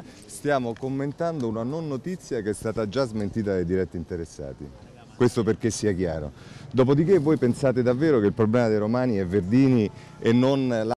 Catania stiamo commentando una non notizia che è stata già smentita dai diretti interessati. Questo perché sia chiaro. Dopodiché voi pensate davvero che il problema dei romani è Verdini e non la...